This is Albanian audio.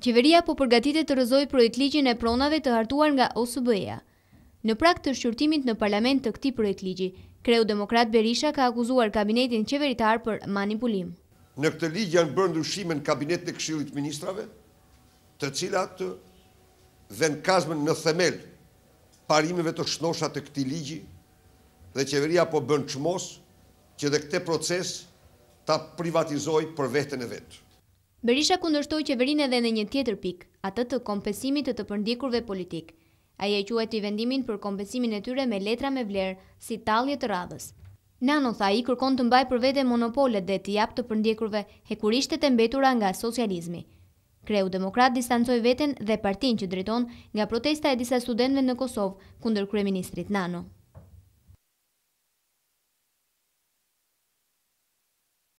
Qeveria po përgatitet të rëzoj projekt ligjin e pronave të hartuar nga OSB-ja. Në prak të shqyrtimit në parlament të këti projekt ligji, kreu demokrat Berisha ka akuzuar kabinetin qeveritar për manipulim. Në këtë ligjë janë bërë ndryshime në kabinet në këshillit ministrave, të cilat dhe në kazmën në themel parimeve të shnosha të këti ligji dhe qeveria po bënë qmos që dhe këte proces ta privatizoj për vetën e vetë. Berisha kundërshtoj qeverin edhe në një tjetër pik, atët të kompesimit të të përndikurve politik. Aje e quajtë i vendimin për kompesimin e tyre me letra me vlerë si talje të radhës. Nano tha i kërkon të mbaj për vete monopolet dhe të japë të përndjekurve hekurishtet e mbetura nga socializmi. Kreu Demokrat distancoj veten dhe partin që drejton nga protesta e disa studentve në Kosovë kundër kreministrit Nano.